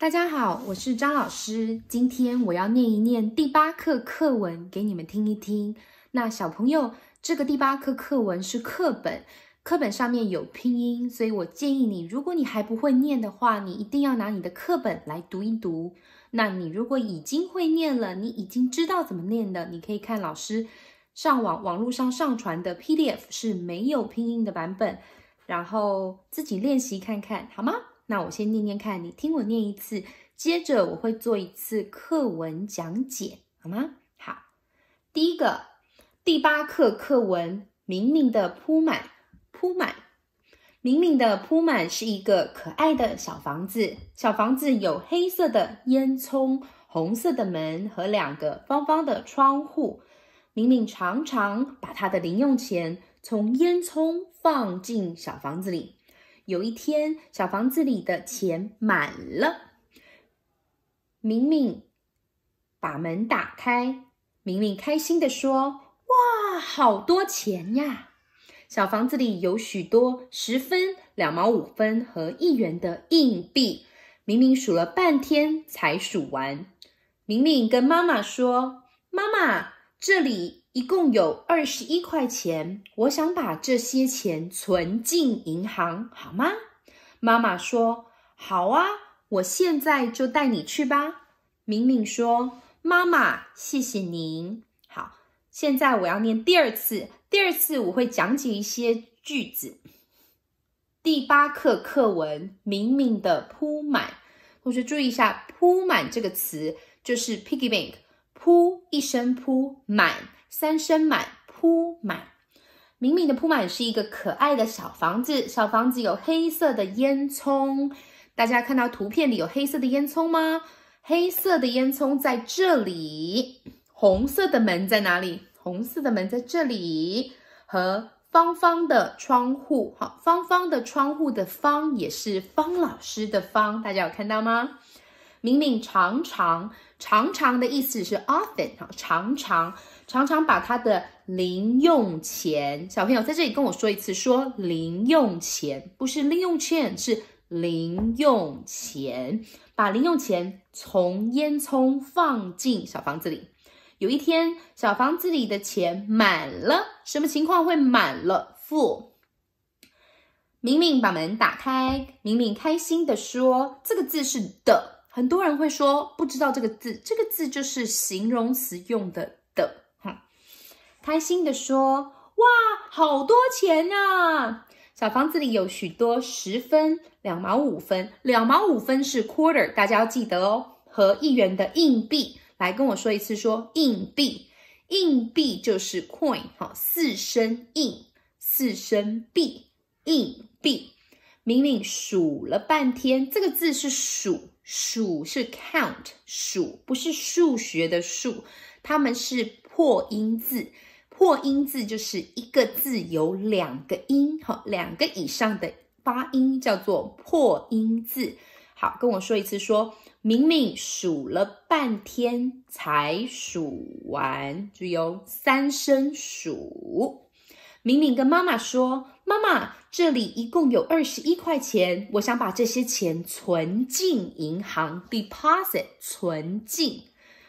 大家好，我是张老师。今天我要念一念第八课课文给你们听一听。那小朋友，这个第八课课文是课本，课本上面有拼音，所以我建议你，如果你还不会念的话，你一定要拿你的课本来读一读。那你如果已经会念了，你已经知道怎么念的，你可以看老师上网网络上上传的 PDF 是没有拼音的版本，然后自己练习看看，好吗？那我先念念看，你听我念一次，接着我会做一次课文讲解，好吗？好，第一个第八课课文《明明的铺满铺满》，明明的铺满是一个可爱的小房子，小房子有黑色的烟囱、红色的门和两个方方的窗户。明明常常把他的零用钱从烟囱放进小房子里。有一天，小房子里的钱满了。明明把门打开，明明开心的说：“哇，好多钱呀！”小房子里有许多十分、两毛五分和一元的硬币。明明数了半天才数完。明明跟妈妈说：“妈妈，这里。”一共有二十一块钱，我想把这些钱存进银行，好吗？妈妈说：“好啊，我现在就带你去吧。”明明说：“妈妈，谢谢您。”好，现在我要念第二次，第二次我会讲解一些句子。第八课课文《明明的铺满》，同学注意一下，“铺满”这个词就是 piggy bank，铺一声铺满。三声满铺满，明明的铺满是一个可爱的小房子。小房子有黑色的烟囱，大家看到图片里有黑色的烟囱吗？黑色的烟囱在这里，红色的门在哪里？红色的门在这里，和方方的窗户。好，方方的窗户的方也是方老师的方，大家有看到吗？明明常常常常的意思是 often 常常常常把他的零用钱，小朋友在这里跟我说一次，说零用钱不是零用券，是零用钱。把零用钱从烟囱放进小房子里。有一天，小房子里的钱满了，什么情况会满了？full。明明把门打开，明明开心的说：“这个字是的。”很多人会说不知道这个字，这个字就是形容词用的的哈。开心的说，哇，好多钱啊！小房子里有许多十分、两毛五分、两毛五分是 quarter，大家要记得哦。和一元的硬币，来跟我说一次，说硬币，硬币就是 coin，好，四声硬，四声币，硬币。明明数了半天，这个字是数，数是 count，数不是数学的数。他们是破音字，破音字就是一个字有两个音，哈，两个以上的发音叫做破音字。好，跟我说一次，说明明数了半天才数完，就哦，三声数。明明跟妈妈说：“妈妈，这里一共有二十一块钱，我想把这些钱存进银行，deposit 存进，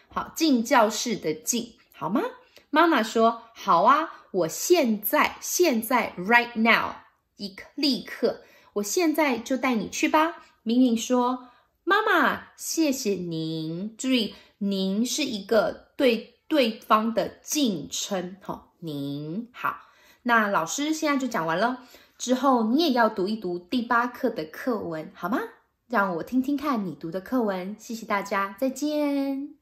好进教室的进，好吗？”妈妈说：“好啊，我现在现在 right now 一立刻，我现在就带你去吧。”明明说：“妈妈，谢谢您，注意您是一个对对方的敬称，哈，您好。”那老师现在就讲完了，之后你也要读一读第八课的课文，好吗？让我听听看你读的课文。谢谢大家，再见。